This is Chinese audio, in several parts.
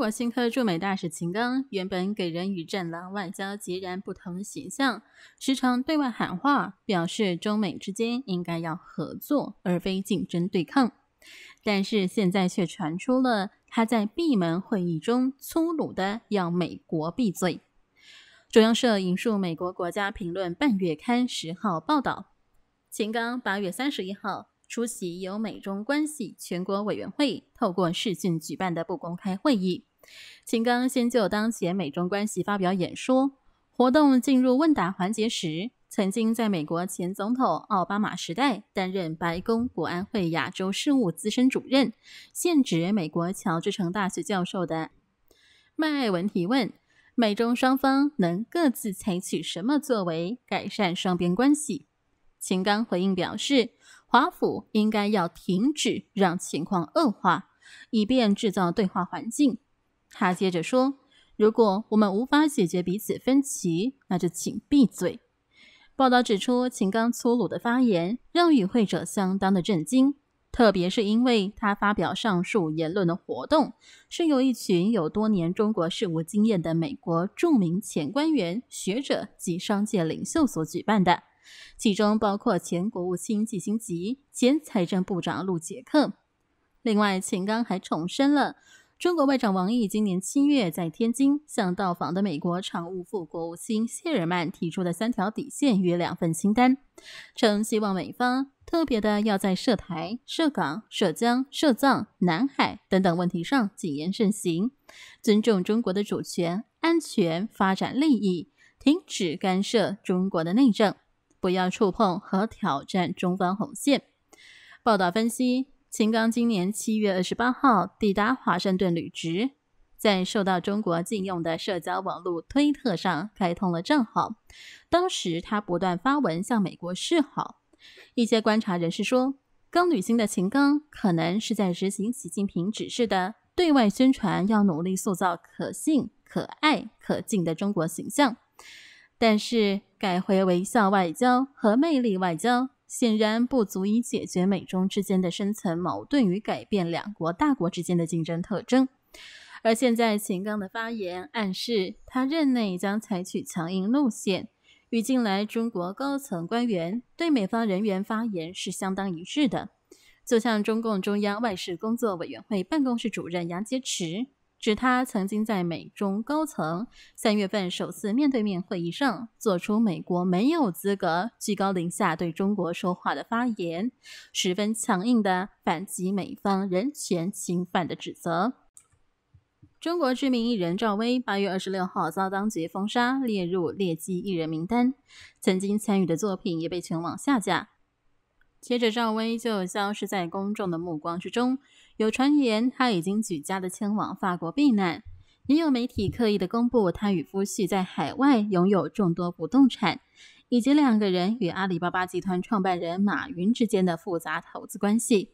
国新科驻美大使秦刚原本给人与战狼外交截然不同形象，时常对外喊话，表示中美之间应该要合作而非竞争对抗。但是现在却传出了他在闭门会议中粗鲁的要美国闭嘴。中央社引述美国《国家评论》半月刊十号报道，秦刚八月三十一号出席由美中关系全国委员会透过视讯举办的不公开会议。秦刚先就当前美中关系发表演说。活动进入问答环节时，曾经在美国前总统奥巴马时代担任白宫国安会亚洲事务资深主任，现职美国乔治城大学教授的麦爱文提问：美中双方能各自采取什么作为改善双边关系？秦刚回应表示，华府应该要停止让情况恶化，以便制造对话环境。他接着说：“如果我们无法解决彼此分歧，那就请闭嘴。”报道指出，秦刚粗鲁的发言让与会者相当的震惊，特别是因为他发表上述言论的活动是由一群有多年中国事务经验的美国著名前官员、学者及商界领袖所举办的，其中包括前国务卿季星吉、前财政部长陆杰克。另外，秦刚还重申了。中国外长王毅今年七月在天津向到访的美国常务副国务卿谢尔曼提出的三条底线与两份清单，称希望美方特别的要在涉台、涉港、涉疆、涉藏、南海等等问题上谨言慎行，尊重中国的主权、安全、发展利益，停止干涉中国的内政，不要触碰和挑战中方红线。报道分析。秦刚今年七月二十八号抵达华盛顿履职，在受到中国禁用的社交网络推特上开通了账号。当时他不断发文向美国示好。一些观察人士说，刚履新的秦刚可能是在执行习近平指示的对外宣传，要努力塑造可信、可爱、可敬的中国形象。但是改回微笑外交”和“魅力外交”。显然不足以解决美中之间的深层矛盾与改变两国大国之间的竞争特征。而现在，秦刚的发言暗示他任内将采取强硬路线，与近来中国高层官员对美方人员发言是相当一致的。就像中共中央外事工作委员会办公室主任杨洁篪。指他曾经在美中高层三月份首次面对面会议上，做出“美国没有资格居高临下对中国说话”的发言，十分强硬的反击美方人权侵犯的指责。中国知名艺人赵薇八月二十六号遭当局封杀，列入劣迹艺人名单，曾经参与的作品也被全网下架。接着，赵薇就消失在公众的目光之中。有传言他已经举家的迁往法国避难，也有媒体刻意的公布他与夫婿在海外拥有众多不动产，以及两个人与阿里巴巴集团创办人马云之间的复杂投资关系。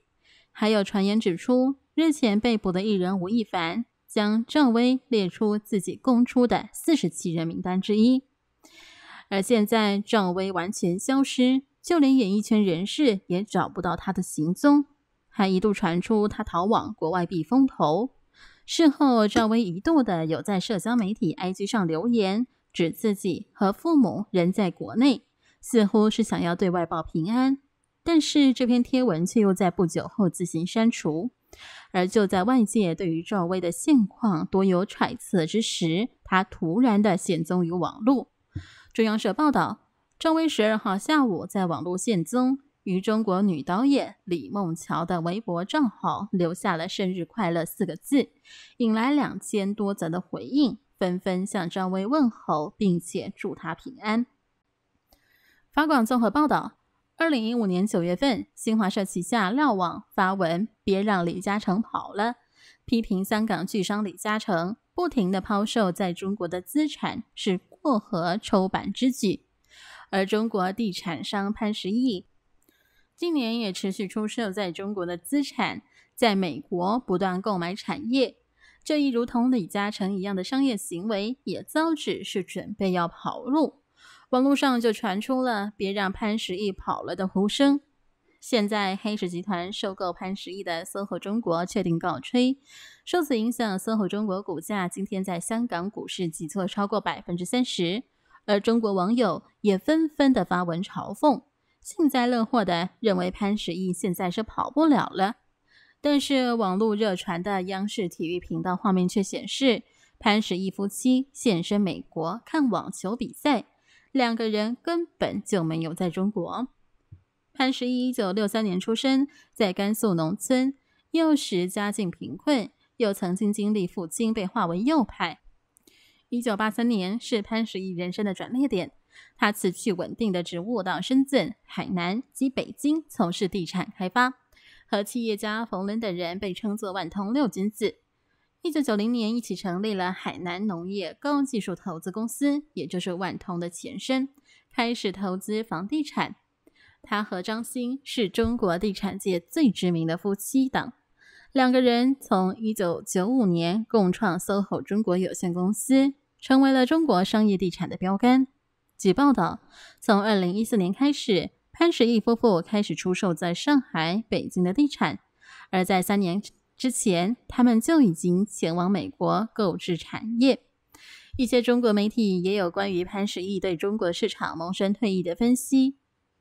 还有传言指出，日前被捕的艺人吴亦凡将赵薇列出自己供出的四十七人名单之一，而现在赵薇完全消失，就连演艺圈人士也找不到他的行踪。还一度传出他逃往国外避风头。事后，赵薇一度的有在社交媒体 IG 上留言，指自己和父母人在国内，似乎是想要对外报平安。但是这篇贴文却又在不久后自行删除。而就在外界对于赵薇的现况多有揣测之时，她突然的现踪于网络。中央社报道，赵薇十二号下午在网络现踪。于中国女导演李梦乔的微博账号留下了“生日快乐”四个字，引来两千多则的回应，纷纷向张薇问候，并且祝她平安。法广综合报道：二零一五年九月份，新华社旗下瞭网发文：“别让李嘉诚跑了”，批评香港巨商李嘉诚不停地抛售在中国的资产是过河抽板之举。而中国地产商潘石屹。近年也持续出售在中国的资产，在美国不断购买产业，这一如同李嘉诚一样的商业行为也遭指是准备要跑路，网络上就传出了“别让潘石屹跑了”的呼声。现在黑石集团收购潘石屹的搜 o 中国确定告吹，受此影响，搜 o 中国股价今天在香港股市急挫超过百分之三十，而中国网友也纷纷的发文嘲讽。幸灾乐祸的认为潘石屹现在是跑不了了，但是网络热传的央视体育频道画面却显示，潘石屹夫妻现身美国看网球比赛，两个人根本就没有在中国。潘石屹一九六三年出生在甘肃农村，幼时家境贫困，又曾经经历父亲被划为右派。一九八三年是潘石屹人生的转折点。他辞去稳定的职务，到深圳、海南及北京从事地产开发。和企业家冯仑等人被称作“万通六君子”。一九九零年，一起成立了海南农业高技术投资公司，也就是万通的前身，开始投资房地产。他和张欣是中国地产界最知名的夫妻档。两个人从一九九五年共创 SOHO 中国有限公司，成为了中国商业地产的标杆。据报道，从二零一四年开始，潘石屹夫妇开始出售在上海、北京的地产，而在三年之前，他们就已经前往美国购置产业。一些中国媒体也有关于潘石屹对中国市场萌生退役的分析。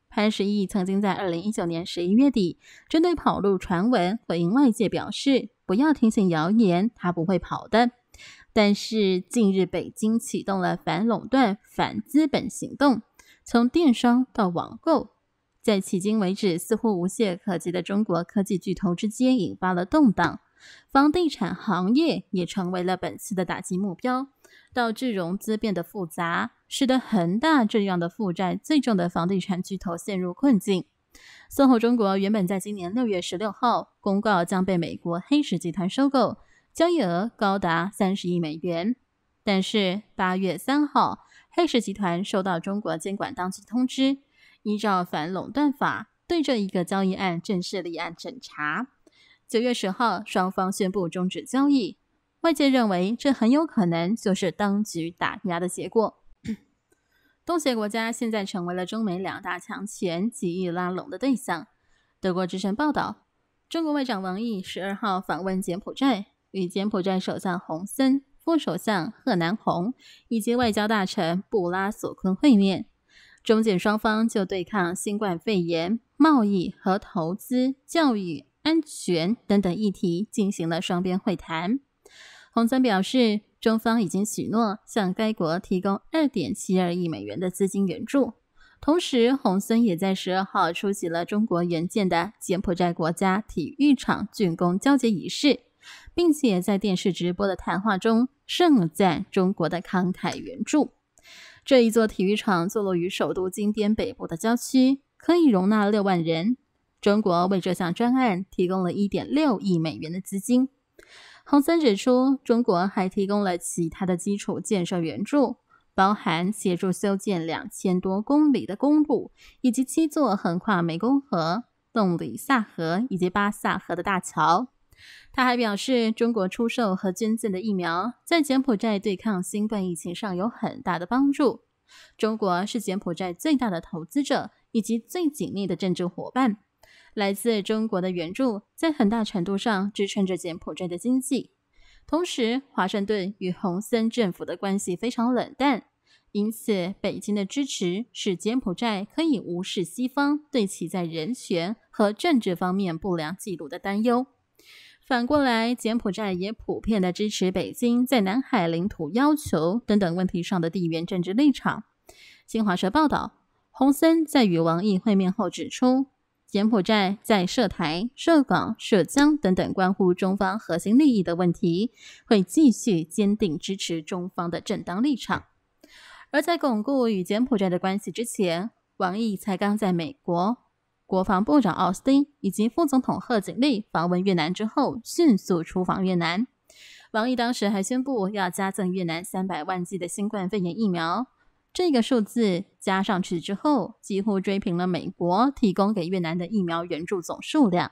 潘石屹曾经在二零一九年十一月底针对跑路传闻回应外界，表示不要听信谣言，他不会跑的。但是，近日北京启动了反垄断反资本行动，从电商到网购，在迄今为止似乎无懈可击的中国科技巨头之间引发了动荡。房地产行业也成为了本次的打击目标，导致融资变得复杂，使得恒大这样的负债最重的房地产巨头陷入困境。SOHO 中国原本在今年六月十六号公告将被美国黑石集团收购。交易额高达三十亿美元，但是八月三号，黑石集团收到中国监管当局通知，依照反垄断法对这一个交易案正式立案审查。九月十号，双方宣布终止交易。外界认为这很有可能就是当局打压的结果。东协国家现在成为了中美两大强权极易拉拢的对象。德国之声报道，中国外长王毅十二号访问柬埔寨。与柬埔寨首相洪森、副首相贺南洪以及外交大臣布拉索坤会面，中柬双方就对抗新冠肺炎、贸易和投资、教育、安全等等议题进行了双边会谈。洪森表示，中方已经许诺向该国提供二点七二亿美元的资金援助。同时，洪森也在十二号出席了中国援建的柬埔寨国家体育场竣工交接仪式。并且在电视直播的谈话中盛赞中国的慷慨援助。这一座体育场坐落于首都金边北部的郊区，可以容纳六万人。中国为这项专案提供了一点六亿美元的资金。洪森指出，中国还提供了其他的基础建设援助，包含协助修建两千多公里的公路，以及七座横跨湄公河、洞里萨河以及巴萨河的大桥。他还表示，中国出售和捐赠的疫苗在柬埔寨对抗新冠疫情上有很大的帮助。中国是柬埔寨最大的投资者以及最紧密的政治伙伴。来自中国的援助在很大程度上支撑着柬埔寨的经济。同时，华盛顿与洪森政府的关系非常冷淡，因此北京的支持使柬埔寨可以无视西方对其在人权和政治方面不良记录的担忧。反过来，柬埔寨也普遍的支持北京在南海领土要求等等问题上的地缘政治立场。新华社报道，洪森在与王毅会面后指出，柬埔寨在涉台、涉港、涉疆等等关乎中方核心利益的问题，会继续坚定支持中方的正当立场。而在巩固与柬埔寨的关系之前，王毅才刚在美国。国防部长奥斯汀以及副总统贺锦丽访问越南之后，迅速出访越南。王毅当时还宣布要加赠越南三百万剂的新冠肺炎疫苗，这个数字加上去之后，几乎追平了美国提供给越南的疫苗援助总数量。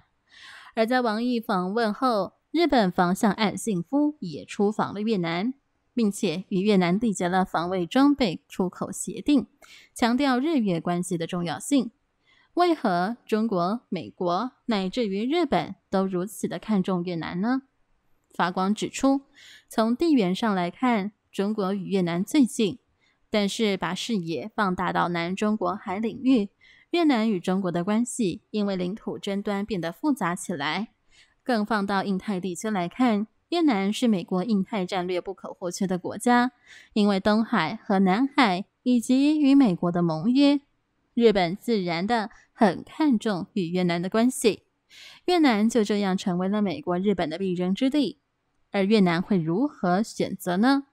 而在王毅访问后，日本防相岸信夫也出访了越南，并且与越南缔结了防卫装备出口协定，强调日越关系的重要性。为何中国、美国乃至于日本都如此的看重越南呢？法广指出，从地缘上来看，中国与越南最近，但是把视野放大到南中国海领域，越南与中国的关系因为领土争端变得复杂起来。更放到印太地区来看，越南是美国印太战略不可或缺的国家，因为东海和南海以及与美国的盟约。日本自然的很看重与越南的关系，越南就这样成为了美国、日本的必争之地。而越南会如何选择呢？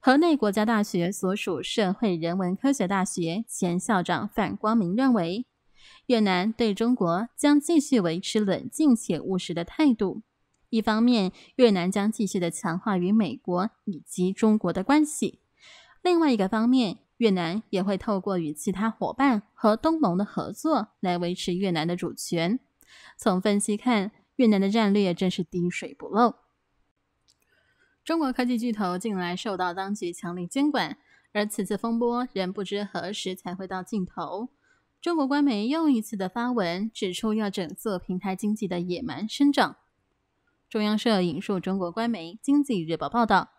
河内国家大学所属社会人文科学大学前校长范光明认为，越南对中国将继续维持冷静且务实的态度。一方面，越南将继续的强化与美国以及中国的关系；另外一个方面。越南也会透过与其他伙伴和东盟的合作来维持越南的主权。从分析看，越南的战略真是滴水不漏。中国科技巨头近来受到当局强力监管，而此次风波仍不知何时才会到尽头。中国官媒又一次的发文指出，要整治平台经济的野蛮生长。中央社引述中国官媒《经济日报》报道，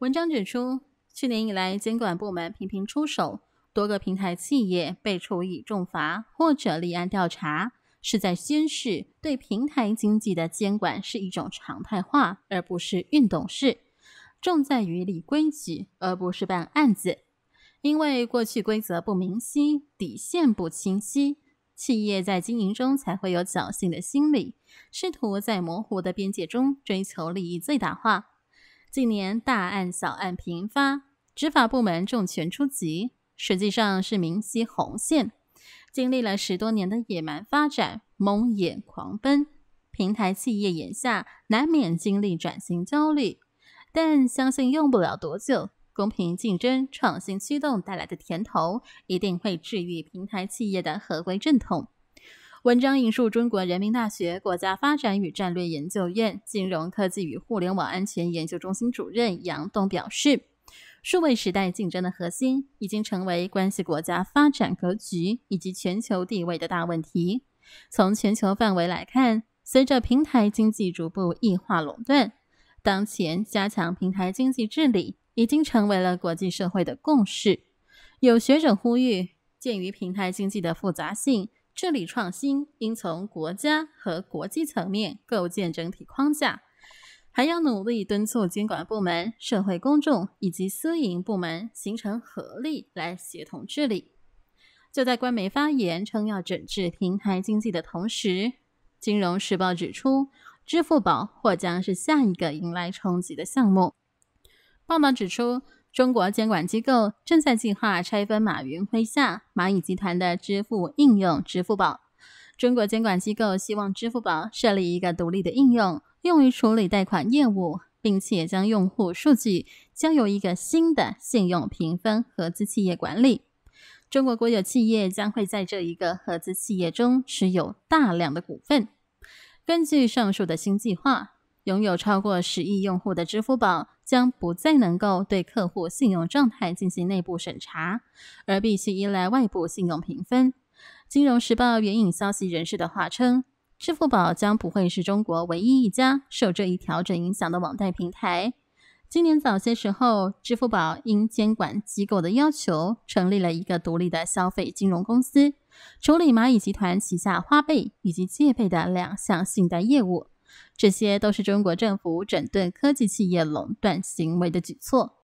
文章指出。去年以来，监管部门频频出手，多个平台企业被处以重罚或者立案调查，是在宣示对平台经济的监管是一种常态化，而不是运动式。重在于立规矩，而不是办案子。因为过去规则不明晰，底线不清晰，企业在经营中才会有侥幸的心理，试图在模糊的边界中追求利益最大化。近年大案小案频发。执法部门重拳出击，实际上是明晰红线。经历了十多年的野蛮发展、蒙眼狂奔，平台企业眼下难免经历转型焦虑，但相信用不了多久，公平竞争、创新驱动带来的甜头，一定会治愈平台企业的合规阵痛。文章引述中国人民大学国家发展与战略研究院金融科技与互联网安全研究中心主任杨栋表示。数位时代竞争的核心，已经成为关系国家发展格局以及全球地位的大问题。从全球范围来看，随着平台经济逐步异化垄断，当前加强平台经济治理已经成为了国际社会的共识。有学者呼吁，鉴于平台经济的复杂性，治理创新应从国家和国际层面构建整体框架。还要努力敦促监管部门、社会公众以及私营部门形成合力，来协同治理。就在官媒发言称要整治平台经济的同时，《金融时报》指出，支付宝或将是下一个迎来冲击的项目。报道指出，中国监管机构正在计划拆分马云麾下蚂蚁集团的支付应用支付宝。中国监管机构希望支付宝设立一个独立的应用，用于处理贷款业务，并且将用户数据交由一个新的信用评分合资企业管理。中国国有企业将会在这一个合资企业中持有大量的股份。根据上述的新计划，拥有超过十亿用户的支付宝将不再能够对客户信用状态进行内部审查，而必须依赖外部信用评分。《金融时报》援引消息人士的话称，支付宝将不会是中国唯一一家受这一调整影响的网贷平台。今年早些时候，支付宝因监管机构的要求，成立了一个独立的消费金融公司，处理蚂蚁集团旗下花呗以及借呗的两项信贷业务。这些都是中国政府整顿科技企业垄断行为的举措。